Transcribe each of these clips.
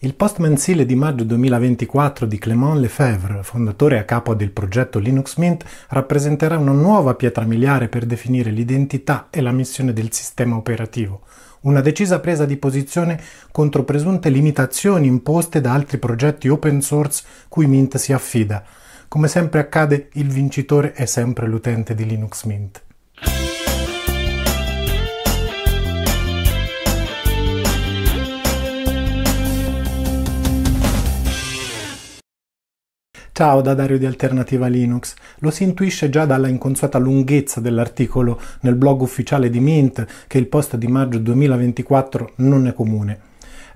Il post mensile di maggio 2024 di Clément Lefebvre, fondatore a capo del progetto Linux Mint, rappresenterà una nuova pietra miliare per definire l'identità e la missione del sistema operativo, una decisa presa di posizione contro presunte limitazioni imposte da altri progetti open source cui Mint si affida. Come sempre accade, il vincitore è sempre l'utente di Linux Mint. Ciao da Dario di Alternativa Linux. Lo si intuisce già dalla inconsueta lunghezza dell'articolo nel blog ufficiale di Mint che il post di maggio 2024 non è comune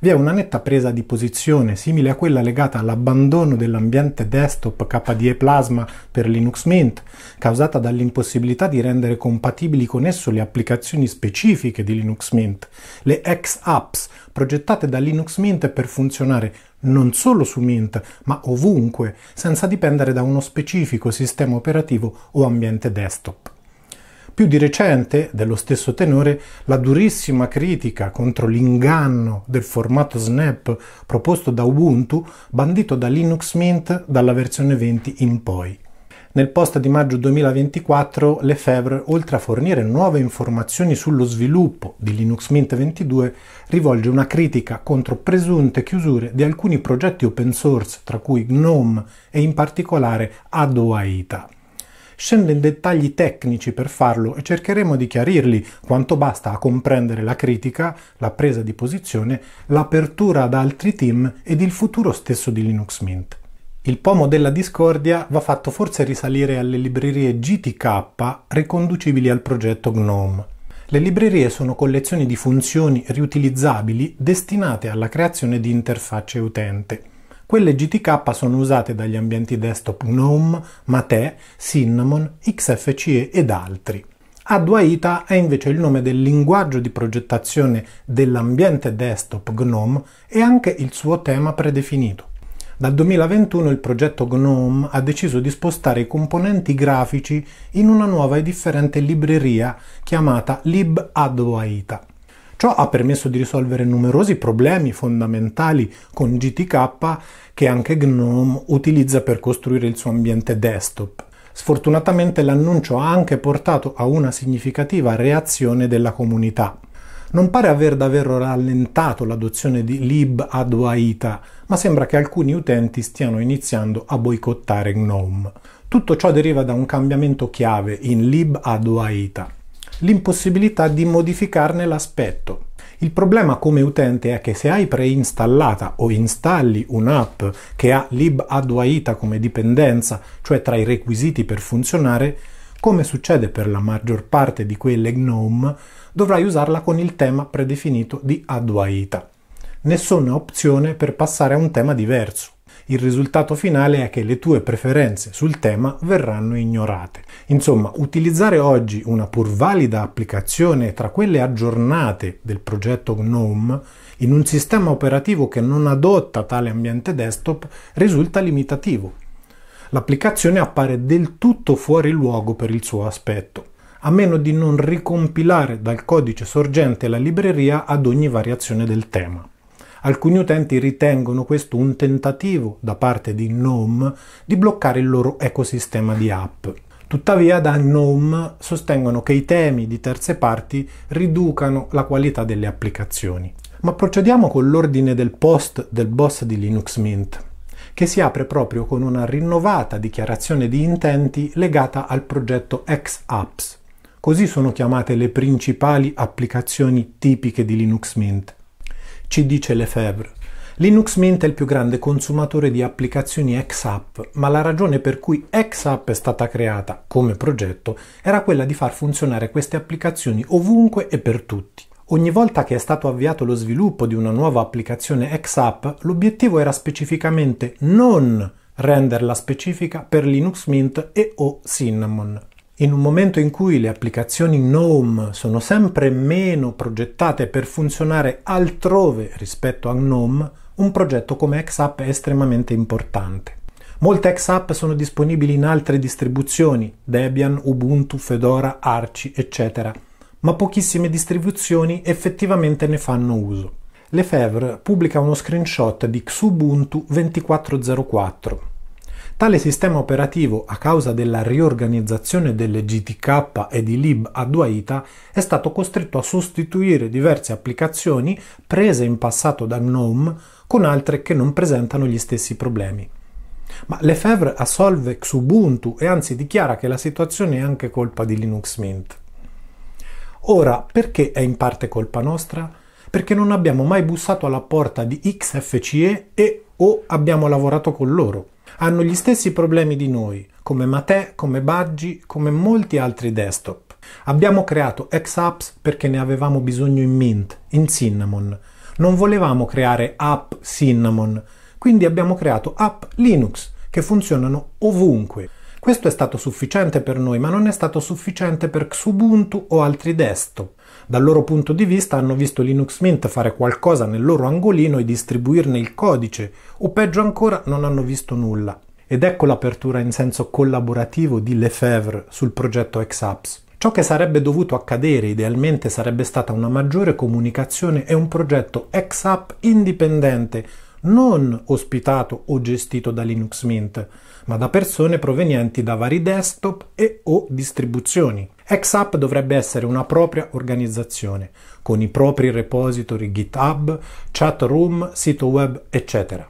vi è una netta presa di posizione simile a quella legata all'abbandono dell'ambiente desktop KDE Plasma per Linux Mint, causata dall'impossibilità di rendere compatibili con esso le applicazioni specifiche di Linux Mint, le X-Apps progettate da Linux Mint per funzionare non solo su Mint, ma ovunque, senza dipendere da uno specifico sistema operativo o ambiente desktop. Più di recente, dello stesso tenore, la durissima critica contro l'inganno del formato Snap proposto da Ubuntu, bandito da Linux Mint dalla versione 20 in poi. Nel post di maggio 2024 Lefebvre, oltre a fornire nuove informazioni sullo sviluppo di Linux Mint 22, rivolge una critica contro presunte chiusure di alcuni progetti open source, tra cui GNOME e in particolare Adoaita scende in dettagli tecnici per farlo e cercheremo di chiarirli quanto basta a comprendere la critica, la presa di posizione, l'apertura ad altri team ed il futuro stesso di Linux Mint. Il pomo della discordia va fatto forse risalire alle librerie GTK riconducibili al progetto GNOME. Le librerie sono collezioni di funzioni riutilizzabili destinate alla creazione di interfacce utente. Quelle GTK sono usate dagli ambienti desktop GNOME, Mate, Cinnamon, XFCE ed altri. Adwaita è invece il nome del linguaggio di progettazione dell'ambiente desktop GNOME e anche il suo tema predefinito. Dal 2021 il progetto GNOME ha deciso di spostare i componenti grafici in una nuova e differente libreria chiamata LibAdwaita. Ciò ha permesso di risolvere numerosi problemi fondamentali con GTK che anche GNOME utilizza per costruire il suo ambiente desktop. Sfortunatamente l'annuncio ha anche portato a una significativa reazione della comunità. Non pare aver davvero rallentato l'adozione di lib ad Waita, ma sembra che alcuni utenti stiano iniziando a boicottare GNOME. Tutto ciò deriva da un cambiamento chiave in lib ad Waita l'impossibilità di modificarne l'aspetto. Il problema come utente è che se hai preinstallata o installi un'app che ha libAdwaita come dipendenza, cioè tra i requisiti per funzionare, come succede per la maggior parte di quelle GNOME, dovrai usarla con il tema predefinito di Adwaita. Nessuna opzione per passare a un tema diverso il risultato finale è che le tue preferenze sul tema verranno ignorate. Insomma, utilizzare oggi una pur valida applicazione tra quelle aggiornate del progetto GNOME in un sistema operativo che non adotta tale ambiente desktop risulta limitativo. L'applicazione appare del tutto fuori luogo per il suo aspetto a meno di non ricompilare dal codice sorgente la libreria ad ogni variazione del tema. Alcuni utenti ritengono questo un tentativo da parte di GNOME di bloccare il loro ecosistema di app. Tuttavia da GNOME sostengono che i temi di terze parti riducano la qualità delle applicazioni. Ma procediamo con l'ordine del post del boss di Linux Mint che si apre proprio con una rinnovata dichiarazione di intenti legata al progetto X-Apps. Così sono chiamate le principali applicazioni tipiche di Linux Mint ci dice Lefebvre. Linux Mint è il più grande consumatore di applicazioni XApp, ma la ragione per cui XApp è stata creata come progetto era quella di far funzionare queste applicazioni ovunque e per tutti. Ogni volta che è stato avviato lo sviluppo di una nuova applicazione XApp, l'obiettivo era specificamente non renderla specifica per Linux Mint e o Cinnamon. In un momento in cui le applicazioni GNOME sono sempre meno progettate per funzionare altrove rispetto a GNOME, un progetto come XApp è estremamente importante. Molte XApp sono disponibili in altre distribuzioni, Debian, Ubuntu, Fedora, Arci, eccetera, ma pochissime distribuzioni effettivamente ne fanno uso. Lefebvre pubblica uno screenshot di Xubuntu 2404 Tale sistema operativo, a causa della riorganizzazione delle GTK e di lib a UAITA, è stato costretto a sostituire diverse applicazioni prese in passato da GNOME con altre che non presentano gli stessi problemi. Ma Lefebvre assolve Xubuntu e anzi dichiara che la situazione è anche colpa di Linux Mint. Ora, perché è in parte colpa nostra? Perché non abbiamo mai bussato alla porta di XFCE e o abbiamo lavorato con loro. Hanno gli stessi problemi di noi, come Mate, come Baggi, come molti altri desktop. Abbiamo creato X-Apps perché ne avevamo bisogno in Mint, in Cinnamon. Non volevamo creare app Cinnamon, quindi abbiamo creato app Linux che funzionano ovunque. Questo è stato sufficiente per noi, ma non è stato sufficiente per Xubuntu o altri desktop dal loro punto di vista hanno visto Linux Mint fare qualcosa nel loro angolino e distribuirne il codice, o peggio ancora non hanno visto nulla. Ed ecco l'apertura in senso collaborativo di Lefebvre sul progetto XApps. Ciò che sarebbe dovuto accadere idealmente sarebbe stata una maggiore comunicazione e un progetto XApp indipendente non ospitato o gestito da Linux Mint, ma da persone provenienti da vari desktop e o distribuzioni. XApp dovrebbe essere una propria organizzazione, con i propri repository GitHub, chat room, sito web, eccetera.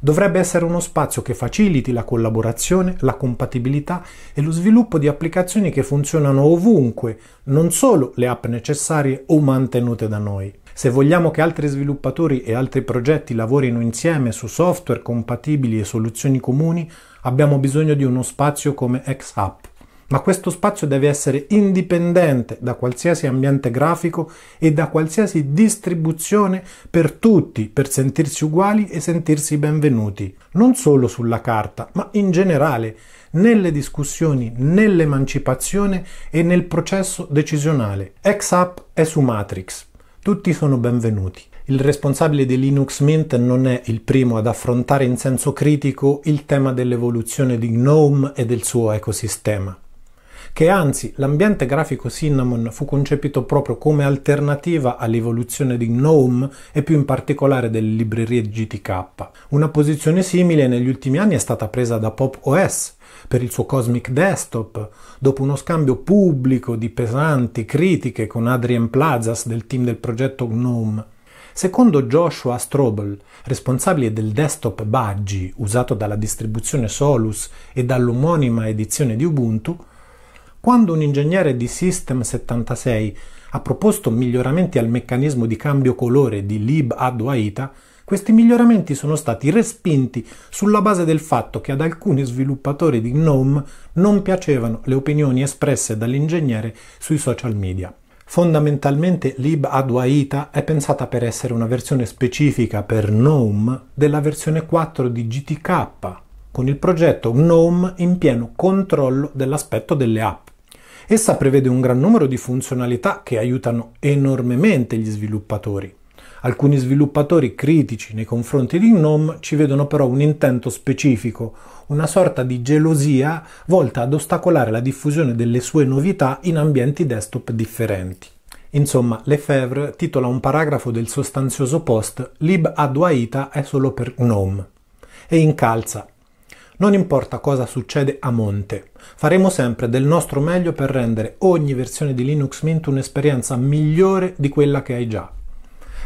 Dovrebbe essere uno spazio che faciliti la collaborazione, la compatibilità e lo sviluppo di applicazioni che funzionano ovunque, non solo le app necessarie o mantenute da noi. Se vogliamo che altri sviluppatori e altri progetti lavorino insieme su software compatibili e soluzioni comuni, abbiamo bisogno di uno spazio come XApp. Ma questo spazio deve essere indipendente da qualsiasi ambiente grafico e da qualsiasi distribuzione per tutti, per sentirsi uguali e sentirsi benvenuti, non solo sulla carta, ma in generale, nelle discussioni, nell'emancipazione e nel processo decisionale. XApp è su Matrix, tutti sono benvenuti. Il responsabile di Linux Mint non è il primo ad affrontare in senso critico il tema dell'evoluzione di GNOME e del suo ecosistema che anzi l'ambiente grafico Cinnamon fu concepito proprio come alternativa all'evoluzione di GNOME e più in particolare delle librerie GTK. Una posizione simile negli ultimi anni è stata presa da Pop OS, per il suo Cosmic Desktop, dopo uno scambio pubblico di pesanti critiche con Adrian Plazas del team del progetto GNOME. Secondo Joshua Strobel, responsabile del desktop Budgie usato dalla distribuzione Solus e dall'omonima edizione di Ubuntu, quando un ingegnere di System 76 ha proposto miglioramenti al meccanismo di cambio colore di LibAdWaita, questi miglioramenti sono stati respinti sulla base del fatto che ad alcuni sviluppatori di GNOME non piacevano le opinioni espresse dall'ingegnere sui social media. Fondamentalmente libadwaita è pensata per essere una versione specifica per GNOME della versione 4 di GTK, con il progetto GNOME in pieno controllo dell'aspetto delle app. Essa prevede un gran numero di funzionalità che aiutano enormemente gli sviluppatori. Alcuni sviluppatori critici nei confronti di GNOME ci vedono però un intento specifico, una sorta di gelosia volta ad ostacolare la diffusione delle sue novità in ambienti desktop differenti. Insomma, Lefebvre titola un paragrafo del sostanzioso post Lib ad Waita è solo per GNOME e incalza non importa cosa succede a monte, faremo sempre del nostro meglio per rendere ogni versione di Linux Mint un'esperienza migliore di quella che hai già.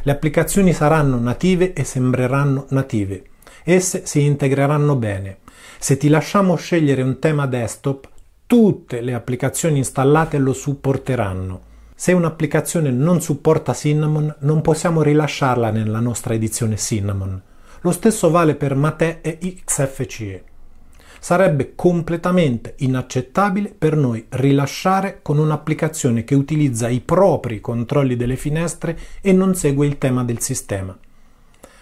Le applicazioni saranno native e sembreranno native. Esse si integreranno bene. Se ti lasciamo scegliere un tema desktop, tutte le applicazioni installate lo supporteranno. Se un'applicazione non supporta Cinnamon, non possiamo rilasciarla nella nostra edizione Cinnamon. Lo stesso vale per Mate e XFCE. Sarebbe completamente inaccettabile per noi rilasciare con un'applicazione che utilizza i propri controlli delle finestre e non segue il tema del sistema.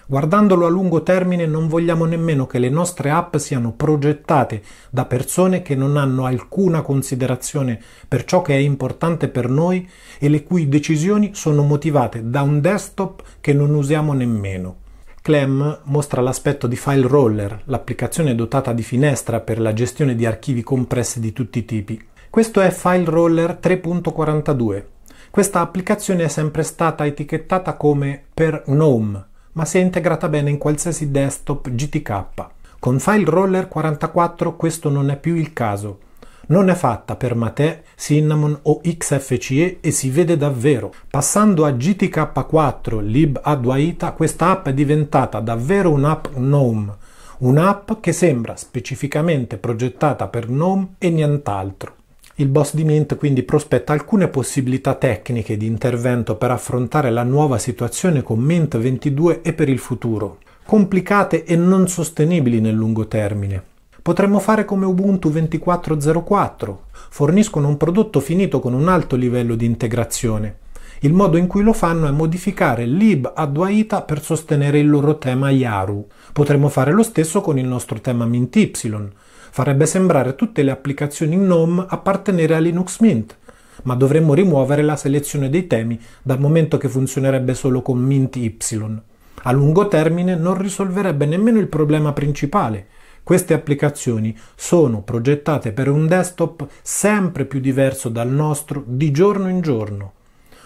Guardandolo a lungo termine non vogliamo nemmeno che le nostre app siano progettate da persone che non hanno alcuna considerazione per ciò che è importante per noi e le cui decisioni sono motivate da un desktop che non usiamo nemmeno. Clem mostra l'aspetto di File Roller, l'applicazione dotata di finestra per la gestione di archivi compressi di tutti i tipi. Questo è File Roller 3.42. Questa applicazione è sempre stata etichettata come per GNOME, ma si è integrata bene in qualsiasi desktop GTK. Con File Roller 44 questo non è più il caso. Non è fatta per Mate, Cinnamon o XFCE e si vede davvero. Passando a GTK4 Lib Adwaita, questa app è diventata davvero un'app GNOME, un'app che sembra specificamente progettata per GNOME e nient'altro. Il boss di Mint quindi prospetta alcune possibilità tecniche di intervento per affrontare la nuova situazione con Mint 22 e per il futuro, complicate e non sostenibili nel lungo termine. Potremmo fare come Ubuntu 24.04, forniscono un prodotto finito con un alto livello di integrazione. Il modo in cui lo fanno è modificare lib adwaita per sostenere il loro tema Yaru. Potremmo fare lo stesso con il nostro tema Mint Y. Farebbe sembrare tutte le applicazioni GNOME appartenere a Linux Mint, ma dovremmo rimuovere la selezione dei temi dal momento che funzionerebbe solo con Mint Y. A lungo termine non risolverebbe nemmeno il problema principale, queste applicazioni sono progettate per un desktop sempre più diverso dal nostro di giorno in giorno.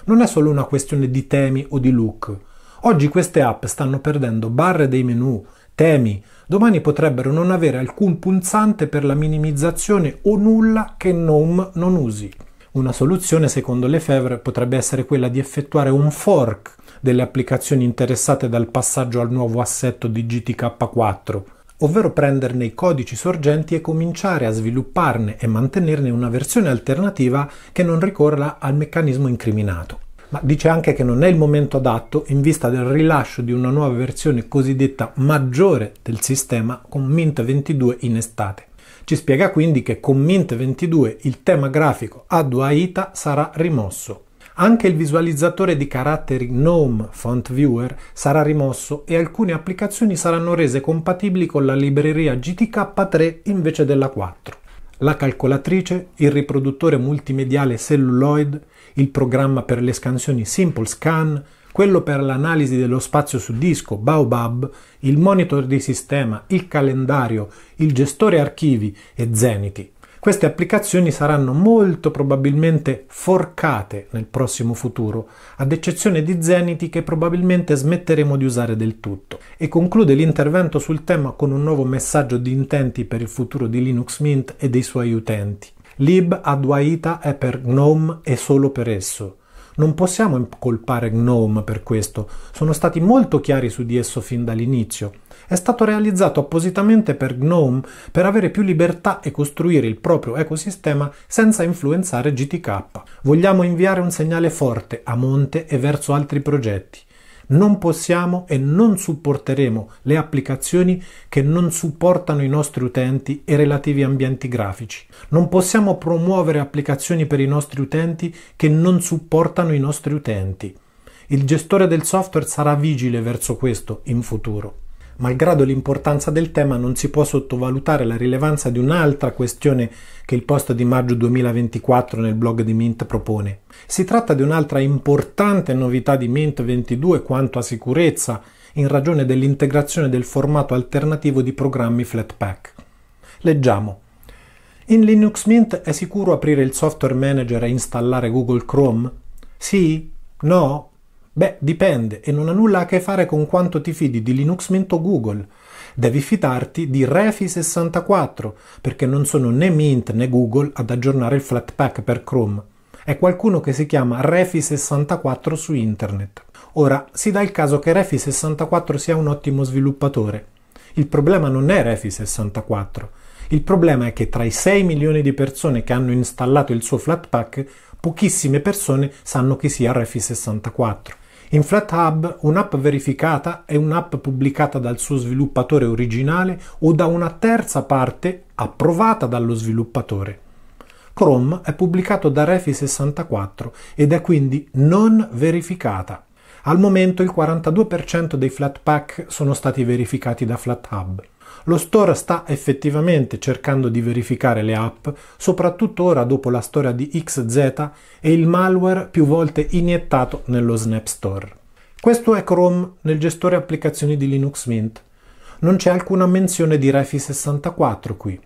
Non è solo una questione di temi o di look. Oggi queste app stanno perdendo barre dei menu, temi, domani potrebbero non avere alcun punzante per la minimizzazione o nulla che GNOME non usi. Una soluzione, secondo Lefebvre, potrebbe essere quella di effettuare un fork delle applicazioni interessate dal passaggio al nuovo assetto di GTK4 ovvero prenderne i codici sorgenti e cominciare a svilupparne e mantenerne una versione alternativa che non ricorra al meccanismo incriminato. Ma dice anche che non è il momento adatto in vista del rilascio di una nuova versione cosiddetta maggiore del sistema con Mint 22 in estate. Ci spiega quindi che con Mint 22 il tema grafico AITA sarà rimosso anche il visualizzatore di caratteri GNOME Font Viewer sarà rimosso e alcune applicazioni saranno rese compatibili con la libreria GTK3 invece della 4 la calcolatrice, il riproduttore multimediale celluloid, il programma per le scansioni Simple Scan, quello per l'analisi dello spazio su disco Baobab, il monitor di sistema, il calendario, il gestore archivi e Zenity. Queste applicazioni saranno molto probabilmente forcate nel prossimo futuro, ad eccezione di Zenity che probabilmente smetteremo di usare del tutto. E conclude l'intervento sul tema con un nuovo messaggio di intenti per il futuro di Linux Mint e dei suoi utenti. Lib ad Waita è per GNOME e solo per esso. Non possiamo incolpare GNOME per questo, sono stati molto chiari su di esso fin dall'inizio è stato realizzato appositamente per GNOME per avere più libertà e costruire il proprio ecosistema senza influenzare GTK. Vogliamo inviare un segnale forte a monte e verso altri progetti. Non possiamo e non supporteremo le applicazioni che non supportano i nostri utenti e relativi ambienti grafici. Non possiamo promuovere applicazioni per i nostri utenti che non supportano i nostri utenti. Il gestore del software sarà vigile verso questo in futuro. Malgrado l'importanza del tema, non si può sottovalutare la rilevanza di un'altra questione che il post di maggio 2024 nel blog di Mint propone. Si tratta di un'altra importante novità di Mint 22 quanto a sicurezza, in ragione dell'integrazione del formato alternativo di programmi Flatpak. Leggiamo. In Linux Mint è sicuro aprire il software manager e installare Google Chrome? Sì? No? Beh, dipende e non ha nulla a che fare con quanto ti fidi di Linux Mint o Google. Devi fidarti di Refi64 perché non sono né Mint né Google ad aggiornare il Flatpak per Chrome. È qualcuno che si chiama Refi64 su internet. Ora, si dà il caso che Refi64 sia un ottimo sviluppatore. Il problema non è Refi64. Il problema è che tra i 6 milioni di persone che hanno installato il suo Flatpak, pochissime persone sanno chi sia Refi64. In FlatHub un'app verificata è un'app pubblicata dal suo sviluppatore originale o da una terza parte approvata dallo sviluppatore. Chrome è pubblicato da Refi64 ed è quindi non verificata. Al momento il 42% dei Flatpak sono stati verificati da FlatHub. Lo store sta effettivamente cercando di verificare le app, soprattutto ora dopo la storia di XZ e il malware più volte iniettato nello Snap Store. Questo è Chrome nel gestore applicazioni di Linux Mint. Non c'è alcuna menzione di Refi 64 qui.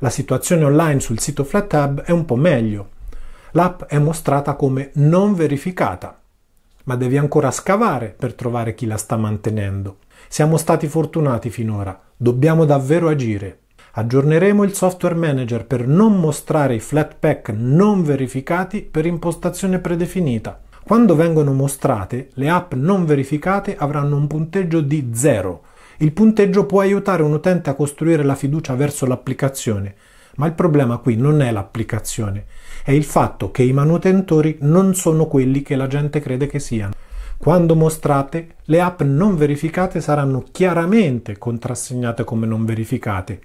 La situazione online sul sito FlatHub è un po' meglio. L'app è mostrata come non verificata, ma devi ancora scavare per trovare chi la sta mantenendo. Siamo stati fortunati finora, dobbiamo davvero agire. Aggiorneremo il software manager per non mostrare i flatpak non verificati per impostazione predefinita. Quando vengono mostrate, le app non verificate avranno un punteggio di 0. Il punteggio può aiutare un utente a costruire la fiducia verso l'applicazione, ma il problema qui non è l'applicazione, è il fatto che i manutentori non sono quelli che la gente crede che siano. Quando mostrate, le app non verificate saranno chiaramente contrassegnate come non verificate.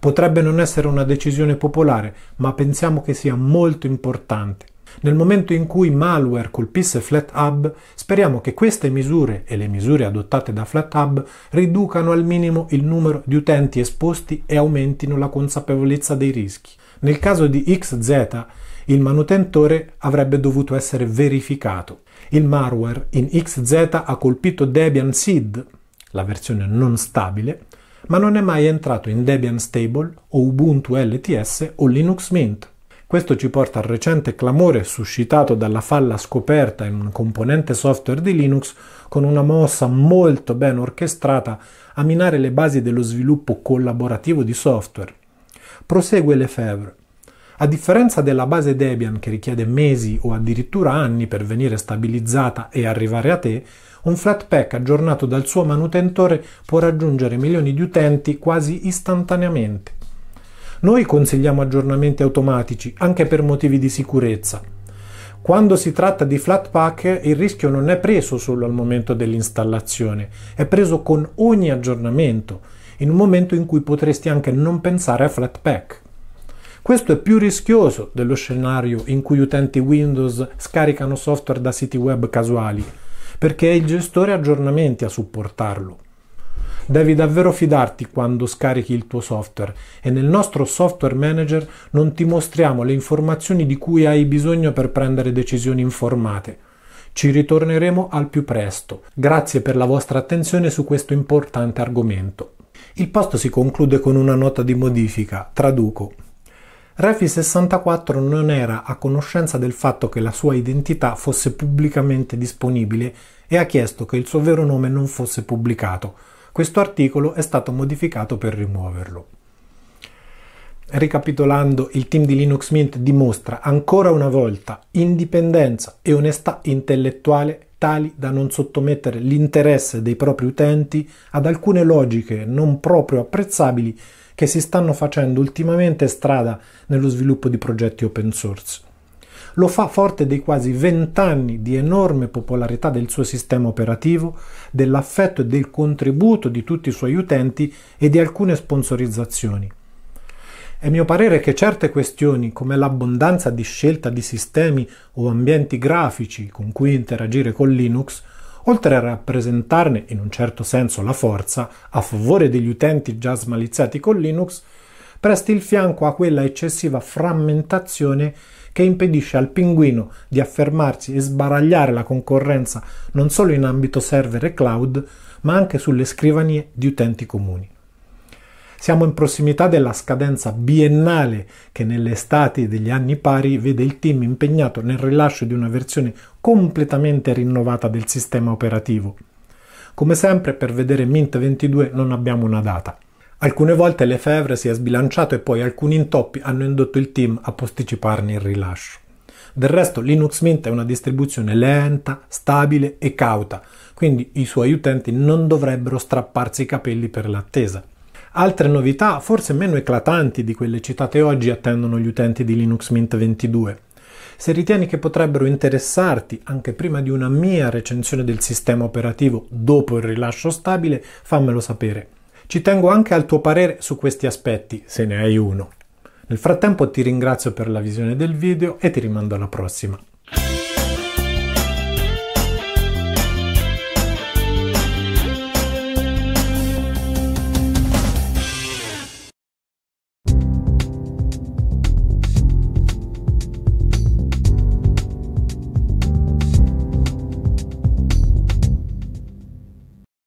Potrebbe non essere una decisione popolare, ma pensiamo che sia molto importante. Nel momento in cui malware colpisse FlatHub, speriamo che queste misure e le misure adottate da FlatHub riducano al minimo il numero di utenti esposti e aumentino la consapevolezza dei rischi. Nel caso di XZ, il manutentore avrebbe dovuto essere verificato. Il malware in XZ ha colpito Debian Seed, la versione non stabile, ma non è mai entrato in Debian Stable o Ubuntu LTS o Linux Mint. Questo ci porta al recente clamore suscitato dalla falla scoperta in un componente software di Linux con una mossa molto ben orchestrata a minare le basi dello sviluppo collaborativo di software. Prosegue Lefebvre. A differenza della base Debian che richiede mesi o addirittura anni per venire stabilizzata e arrivare a te, un Flatpak aggiornato dal suo manutentore può raggiungere milioni di utenti quasi istantaneamente. Noi consigliamo aggiornamenti automatici anche per motivi di sicurezza. Quando si tratta di Flatpak il rischio non è preso solo al momento dell'installazione, è preso con ogni aggiornamento, in un momento in cui potresti anche non pensare a Flatpak. Questo è più rischioso dello scenario in cui utenti Windows scaricano software da siti web casuali, perché è il gestore aggiornamenti a supportarlo. Devi davvero fidarti quando scarichi il tuo software e nel nostro software manager non ti mostriamo le informazioni di cui hai bisogno per prendere decisioni informate. Ci ritorneremo al più presto. Grazie per la vostra attenzione su questo importante argomento. Il posto si conclude con una nota di modifica, traduco. Refi 64 non era a conoscenza del fatto che la sua identità fosse pubblicamente disponibile e ha chiesto che il suo vero nome non fosse pubblicato. Questo articolo è stato modificato per rimuoverlo. Ricapitolando, il team di Linux Mint dimostra ancora una volta indipendenza e onestà intellettuale tali da non sottomettere l'interesse dei propri utenti ad alcune logiche non proprio apprezzabili che si stanno facendo ultimamente strada nello sviluppo di progetti open source. Lo fa forte dei quasi vent'anni di enorme popolarità del suo sistema operativo, dell'affetto e del contributo di tutti i suoi utenti e di alcune sponsorizzazioni. È mio parere che certe questioni, come l'abbondanza di scelta di sistemi o ambienti grafici con cui interagire con Linux, oltre a rappresentarne in un certo senso la forza a favore degli utenti già smaliziati con Linux, presti il fianco a quella eccessiva frammentazione che impedisce al pinguino di affermarsi e sbaragliare la concorrenza non solo in ambito server e cloud, ma anche sulle scrivanie di utenti comuni. Siamo in prossimità della scadenza biennale che nell'estate degli anni pari vede il team impegnato nel rilascio di una versione completamente rinnovata del sistema operativo. Come sempre per vedere Mint 22 non abbiamo una data. Alcune volte Lefebvre si è sbilanciato e poi alcuni intoppi hanno indotto il team a posticiparne il rilascio. Del resto Linux Mint è una distribuzione lenta, stabile e cauta, quindi i suoi utenti non dovrebbero strapparsi i capelli per l'attesa. Altre novità, forse meno eclatanti di quelle citate oggi, attendono gli utenti di Linux Mint 22. Se ritieni che potrebbero interessarti anche prima di una mia recensione del sistema operativo dopo il rilascio stabile, fammelo sapere. Ci tengo anche al tuo parere su questi aspetti, se ne hai uno. Nel frattempo ti ringrazio per la visione del video e ti rimando alla prossima.